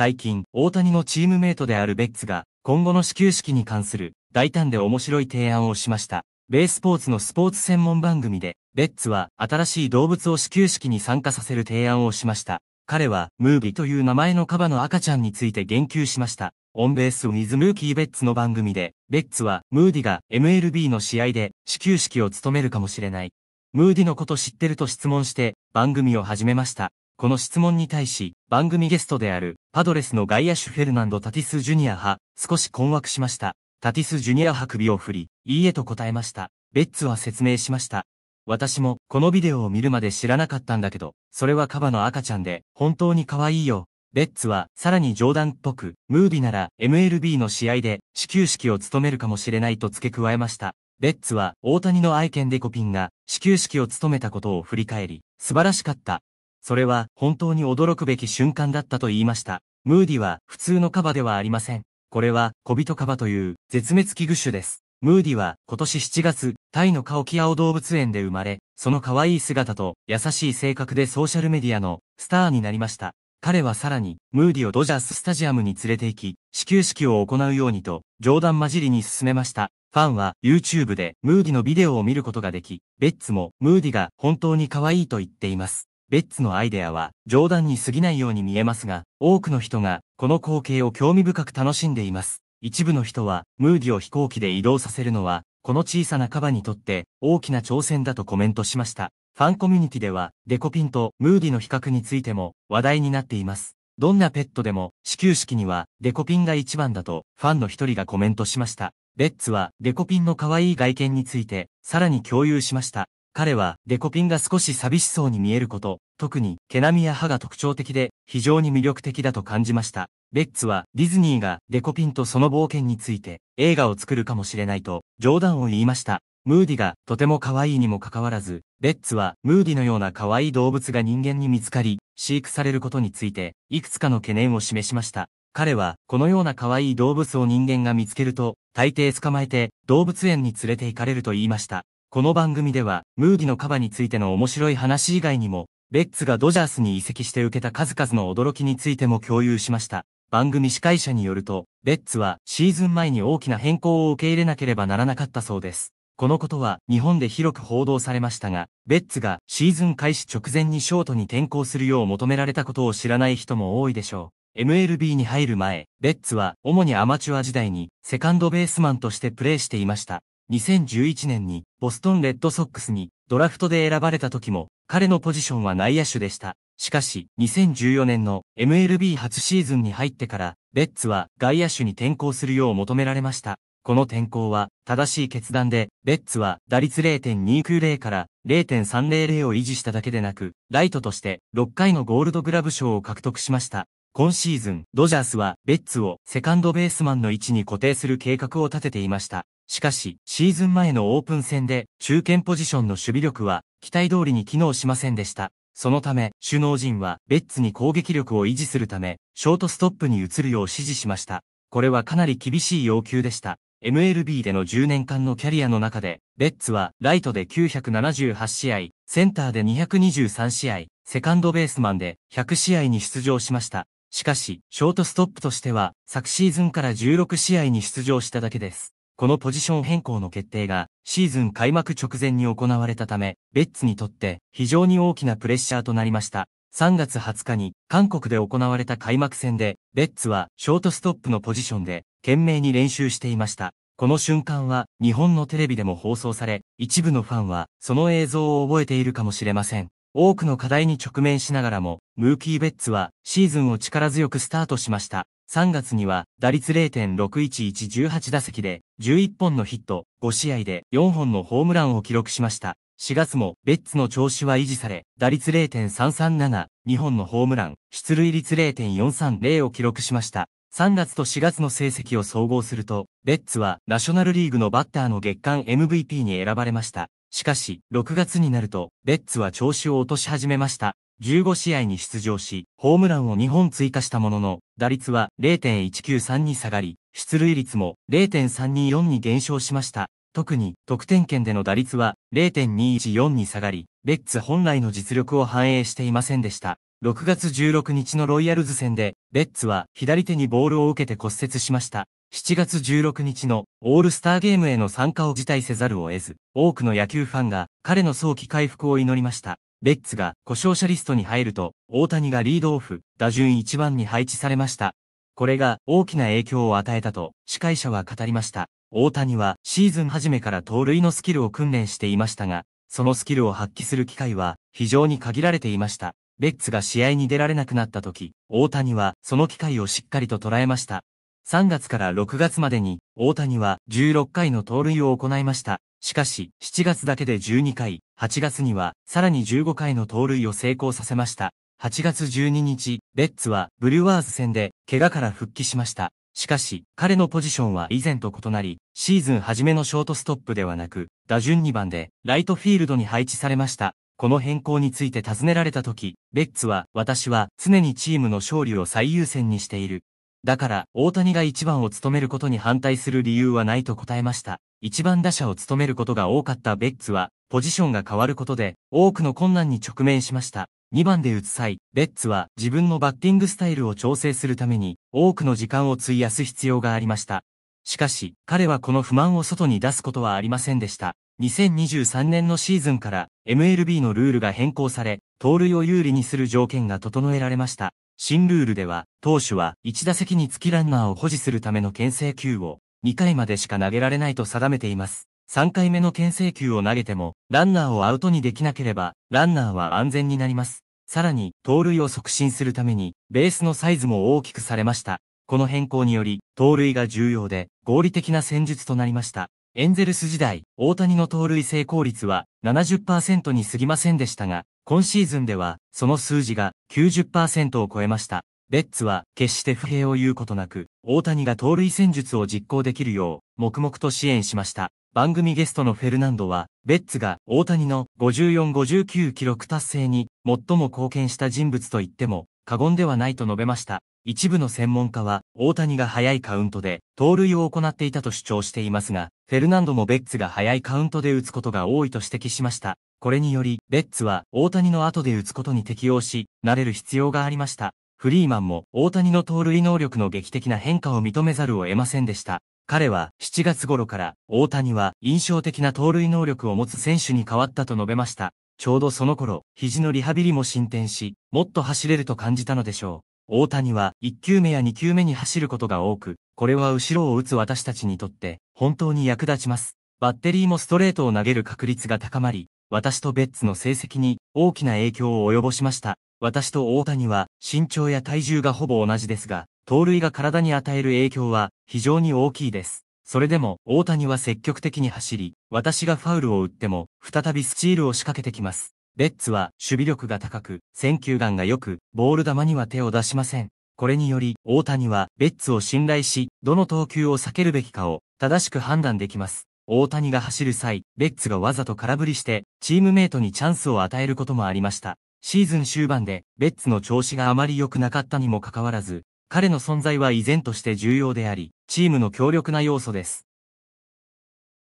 最近、大谷のチームメイトであるベッツが、今後の始球式に関する大胆で面白い提案をしました。ベースポーツのスポーツ専門番組で、ベッツは新しい動物を始球式に参加させる提案をしました。彼は、ムービーという名前のカバの赤ちゃんについて言及しました。オンベースウィズ・ムーキー・ベッツの番組で、ベッツは、ムーディが MLB の試合で始球式を務めるかもしれない。ムーディのこと知ってると質問して、番組を始めました。この質問に対し、番組ゲストである、パドレスの外野手フェルナンド・タティス・ジュニア派、少し困惑しました。タティス・ジュニア派首を振り、いいえと答えました。ベッツは説明しました。私も、このビデオを見るまで知らなかったんだけど、それはカバの赤ちゃんで、本当に可愛いよ。ベッツは、さらに冗談っぽく、ムービなら、MLB の試合で、始球式を務めるかもしれないと付け加えました。ベッツは、大谷の愛犬デコピンが、始球式を務めたことを振り返り、素晴らしかった。それは本当に驚くべき瞬間だったと言いました。ムーディは普通のカバではありません。これは小人カバという絶滅危惧種です。ムーディは今年7月、タイのカオキアオ動物園で生まれ、その可愛い姿と優しい性格でソーシャルメディアのスターになりました。彼はさらに、ムーディをドジャーススタジアムに連れて行き、始球式を行うようにと、冗談交じりに進めました。ファンは YouTube でムーディのビデオを見ることができ、ベッツもムーディが本当に可愛いと言っています。ベッツのアイデアは冗談に過ぎないように見えますが、多くの人がこの光景を興味深く楽しんでいます。一部の人は、ムーディを飛行機で移動させるのは、この小さなカバにとって大きな挑戦だとコメントしました。ファンコミュニティでは、デコピンとムーディの比較についても話題になっています。どんなペットでも、始球式には、デコピンが一番だと、ファンの一人がコメントしました。ベッツは、デコピンの可愛い外見について、さらに共有しました。彼は、デコピンが少し寂しそうに見えること、特に、毛並みや歯が特徴的で、非常に魅力的だと感じました。ベッツは、ディズニーが、デコピンとその冒険について、映画を作るかもしれないと、冗談を言いました。ムーディが、とても可愛いにもかかわらず、ベッツは、ムーディのような可愛い動物が人間に見つかり、飼育されることについて、いくつかの懸念を示しました。彼は、このような可愛い動物を人間が見つけると、大抵捕まえて、動物園に連れて行かれると言いました。この番組では、ムーディのカバについての面白い話以外にも、ベッツがドジャースに移籍して受けた数々の驚きについても共有しました。番組司会者によると、ベッツはシーズン前に大きな変更を受け入れなければならなかったそうです。このことは日本で広く報道されましたが、ベッツがシーズン開始直前にショートに転向するよう求められたことを知らない人も多いでしょう。MLB に入る前、ベッツは主にアマチュア時代にセカンドベースマンとしてプレーしていました。2011年にボストンレッドソックスにドラフトで選ばれた時も彼のポジションは内野手でした。しかし、2014年の MLB 初シーズンに入ってから、レッツは外野手に転向するよう求められました。この転向は正しい決断で、レッツは打率0.290から0.300を維持しただけでなく、ライトとして6回のゴールドグラブ賞を獲得しました。今シーズン、ドジャースはレッツをセカンドベースマンの位置に固定する計画を立てていました。しかし、シーズン前のオープン戦で中堅ポジションの守備力は期待通りに機能しませんでした。そのため、首脳陣はベッツに攻撃力を維持するため、ショートストップに移るよう指示しました。これはかなり厳しい要求でした。MLB での10年間のキャリアの中で、ベッツはライトで978試合、センターで223試合、セカンドベースマンで100試合に出場しました。しかし、ショートストップとしては、昨シーズンから16試合に出場しただけです。このポジション変更の決定がシーズン開幕直前に行われたため、ベッツにとって非常に大きなプレッシャーとなりました。3月20日に韓国で行われた開幕戦で、ベッツはショートストップのポジションで懸命に練習していました。この瞬間は日本のテレビでも放送され、一部のファンはその映像を覚えているかもしれません。多くの課題に直面しながらも、ムーキー・ベッツはシーズンを力強くスタートしました。3月には打率0.61118打席で11本のヒット、5試合で4本のホームランを記録しました。4月もベッツの調子は維持され、打率0.337、2本のホームラン、出塁率0.430を記録しました。3月と4月の成績を総合すると、ベッツはナショナルリーグのバッターの月間 MVP に選ばれました。しかし、6月になると、ベッツは調子を落とし始めました。15試合に出場し、ホームランを2本追加したものの、打率は0.193に下がり、出塁率も0.324に減少しました。特に得点圏での打率は0.214に下がり、ベッツ本来の実力を反映していませんでした。6月16日のロイヤルズ戦で、ベッツは左手にボールを受けて骨折しました。7月16日のオールスターゲームへの参加を辞退せざるを得ず、多くの野球ファンが彼の早期回復を祈りました。ベッツが故障者リストに入ると、大谷がリードオフ、打順1番に配置されました。これが大きな影響を与えたと、司会者は語りました。大谷はシーズン初めから盗塁のスキルを訓練していましたが、そのスキルを発揮する機会は非常に限られていました。ベッツが試合に出られなくなった時、大谷はその機会をしっかりと捉えました。3月から6月までに、大谷は16回の盗塁を行いました。しかし、7月だけで12回、8月には、さらに15回の盗塁を成功させました。8月12日、レッツは、ブルワーズ戦で、怪我から復帰しました。しかし、彼のポジションは以前と異なり、シーズン初めのショートストップではなく、打順2番で、ライトフィールドに配置されました。この変更について尋ねられた時、レッツは、私は常にチームの勝利を最優先にしている。だから、大谷が1番を務めることに反対する理由はないと答えました。1番打者を務めることが多かったベッツは、ポジションが変わることで、多くの困難に直面しました。2番で打つ際、ベッツは自分のバッティングスタイルを調整するために、多くの時間を費やす必要がありました。しかし、彼はこの不満を外に出すことはありませんでした。2023年のシーズンから MLB のルールが変更され、盗塁を有利にする条件が整えられました。新ルールでは、投手は1打席につきランナーを保持するための牽制球を2回までしか投げられないと定めています。3回目の牽制球を投げても、ランナーをアウトにできなければ、ランナーは安全になります。さらに、盗塁を促進するために、ベースのサイズも大きくされました。この変更により、盗塁が重要で、合理的な戦術となりました。エンゼルス時代、大谷の盗塁成功率は70%に過ぎませんでしたが、今シーズンでは、その数字が90%を超えました。ベッツは決して不平を言うことなく、大谷が盗塁戦術を実行できるよう、黙々と支援しました。番組ゲストのフェルナンドは、ベッツが大谷の54-59記録達成に最も貢献した人物と言っても過言ではないと述べました。一部の専門家は、大谷が早いカウントで、盗塁を行っていたと主張していますが、フェルナンドもベッツが早いカウントで打つことが多いと指摘しました。これにより、ベッツは大谷の後で打つことに適応し、慣れる必要がありました。フリーマンも大谷の盗塁能力の劇的な変化を認めざるを得ませんでした。彼は7月頃から大谷は印象的な盗塁能力を持つ選手に変わったと述べました。ちょうどその頃、肘のリハビリも進展し、もっと走れると感じたのでしょう。大谷は1球目や2球目に走ることが多く、これは後ろを打つ私たちにとって本当に役立ちます。バッテリーもストレートを投げる確率が高まり、私とベッツの成績に大きな影響を及ぼしました。私と大谷は身長や体重がほぼ同じですが、盗塁が体に与える影響は非常に大きいです。それでも大谷は積極的に走り、私がファウルを打っても再びスチールを仕掛けてきます。ベッツは守備力が高く、選球眼が良く、ボール球には手を出しません。これにより、大谷はベッツを信頼し、どの投球を避けるべきかを正しく判断できます。大谷が走る際、ベッツがわざと空振りして、チームメイトにチャンスを与えることもありました。シーズン終盤で、ベッツの調子があまり良くなかったにもかかわらず、彼の存在は依然として重要であり、チームの強力な要素です。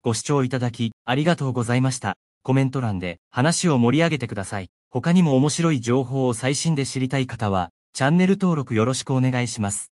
ご視聴いただき、ありがとうございました。コメント欄で話を盛り上げてください。他にも面白い情報を最新で知りたい方は、チャンネル登録よろしくお願いします。